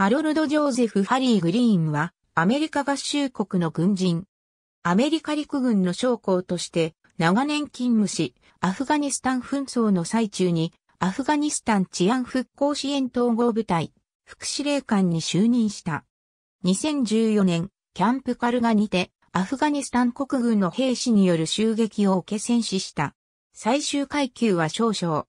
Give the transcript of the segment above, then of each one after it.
ハロルド・ジョーゼフ・ハリー・グリーンは、アメリカ合衆国の軍人。アメリカ陸軍の将校として、長年勤務し、アフガニスタン紛争の最中に、アフガニスタン治安復興支援統合部隊、副司令官に就任した。2014年、キャンプカルガにて、アフガニスタン国軍の兵士による襲撃を受け戦死した。最終階級は少将。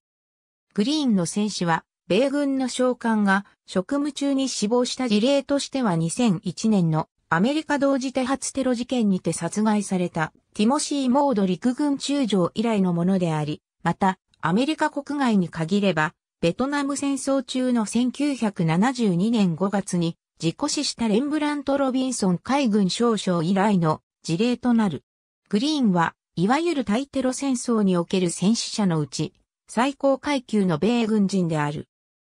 グリーンの戦死は、米軍の将官が職務中に死亡した事例としては2001年のアメリカ同時多発テロ事件にて殺害されたティモシー・モード陸軍中将以来のものであり、またアメリカ国外に限ればベトナム戦争中の1972年5月に事故死したレンブラント・ロビンソン海軍少将以来の事例となる。グリーンは、いわゆる対テロ戦争における戦死者のうち、最高階級の米軍人である。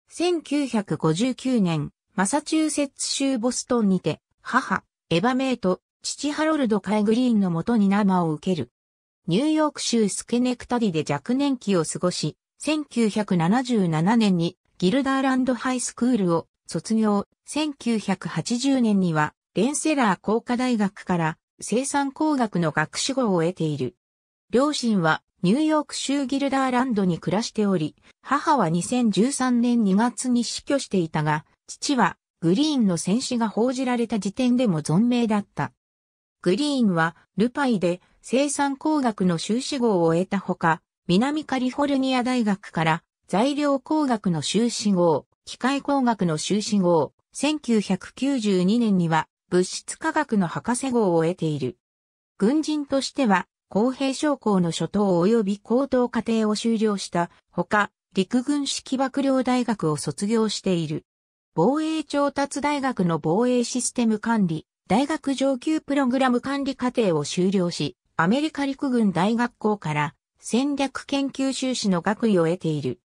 1959年、マサチューセッツ州ボストンにて、母、エヴァメイト、父ハロルド・カイ・グリーンのもとに生を受ける。ニューヨーク州スケネクタリで若年期を過ごし、1977年にギルダーランドハイスクールを卒業、1980年にはレンセラー工科大学から生産工学の学士号を得ている。両親はニューヨーク州ギルダーランドに暮らしており、母は2013年2月に死去していたが、父はグリーンの戦死が報じられた時点でも存命だった。グリーンはルパイで生産工学の修士号を得たほか、南カリフォルニア大学から材料工学の修士号、機械工学の修士号、1992年には物質科学の博士号を得ている。軍人としては公平将校の初等及び高等課程を修了したほか、陸軍式幕僚大学を卒業している。防衛調達大学の防衛システム管理、大学上級プログラム管理課程を修了し、アメリカ陸軍大学校から戦略研究修士の学位を得ている。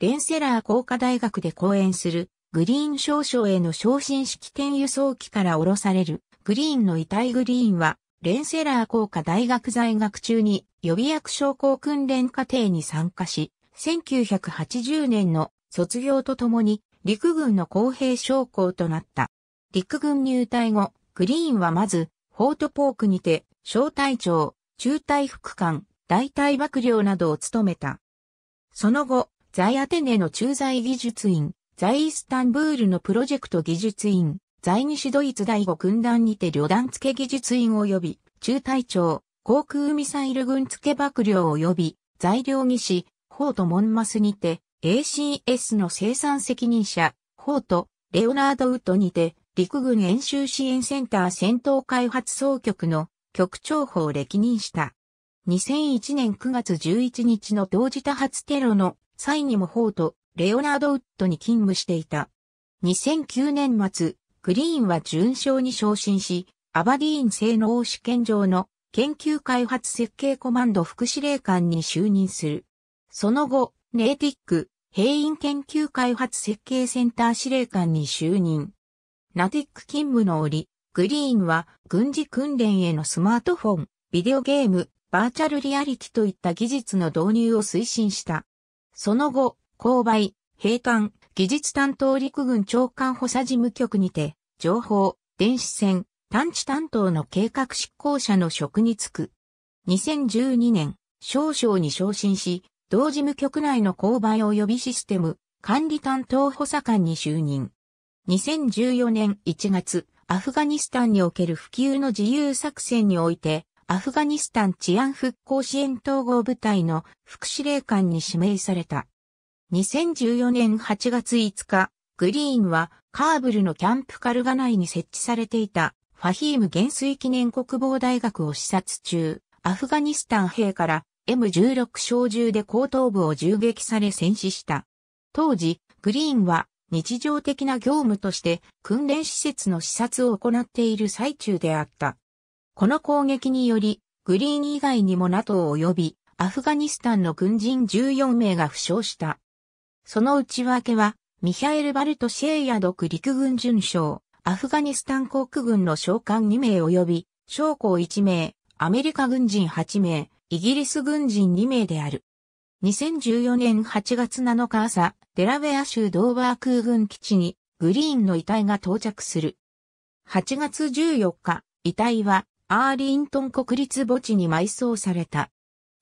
レンセラー工科大学で講演するグリーン少将への昇進式典輸送機から降ろされるグリーンの遺体グリーンはレンセラー工科大学在学中に予備役将校訓練課程に参加し、1980年の卒業とともに陸軍の公平将校となった。陸軍入隊後、グリーンはまず、フォートポークにて、小隊長、中隊副官、大隊幕僚などを務めた。その後、在アテネの駐在技術員、在イスタンブールのプロジェクト技術員、在日ドイツ第5軍団にて旅団付技術員及び中隊長、航空ミサイル軍付爆僚及び材料技師、ホート・モンマスにて ACS の生産責任者、ホート・レオナード・ウッドにて陸軍演習支援センター戦闘開発総局の局長法を歴任した。2001年9月11日の同時多発テロの際にもホート・レオナード・ウッドに勤務していた。2009年末、クリーンは順勝に昇進し、アバディーン性能試験場の研究開発設計コマンド副司令官に就任する。その後、ネーティック、兵員研究開発設計センター司令官に就任。ナティック勤務の折、グリーンは軍事訓練へのスマートフォン、ビデオゲーム、バーチャルリアリティといった技術の導入を推進した。その後、購買、兵艦、技術担当陸軍長官補佐事務局にて、情報、電子戦、探知担当の計画執行者の職に就く。2012年、少々に昇進し、同事務局内の購買及びシステム、管理担当補佐官に就任。2014年1月、アフガニスタンにおける普及の自由作戦において、アフガニスタン治安復興支援統合部隊の副司令官に指名された。2014年8月5日、グリーンはカーブルのキャンプカルガ内に設置されていたファヒーム元帥記念国防大学を視察中、アフガニスタン兵から M16 小銃で後頭部を銃撃され戦死した。当時、グリーンは日常的な業務として訓練施設の視察を行っている最中であった。この攻撃により、グリーン以外にも NATO 及びアフガニスタンの軍人14名が負傷した。その内訳はミヒャエル・バルトシェイヤ独陸軍巡将、アフガニスタン航空軍の将官2名及び、将校1名、アメリカ軍人8名、イギリス軍人2名である。2014年8月7日朝、デラウェア州ドーバー空軍基地に、グリーンの遺体が到着する。8月14日、遺体は、アーリントン国立墓地に埋葬された。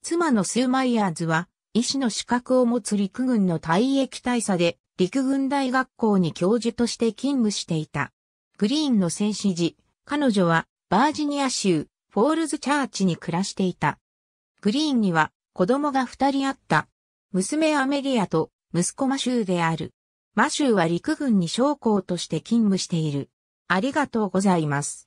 妻のスー・マイヤーズは、医師の資格を持つ陸軍の退役大佐で、陸軍大学校に教授として勤務していた。グリーンの戦死時、彼女はバージニア州フォールズチャーチに暮らしていた。グリーンには子供が二人あった。娘アメリアと息子マシューである。マシューは陸軍に将校として勤務している。ありがとうございます。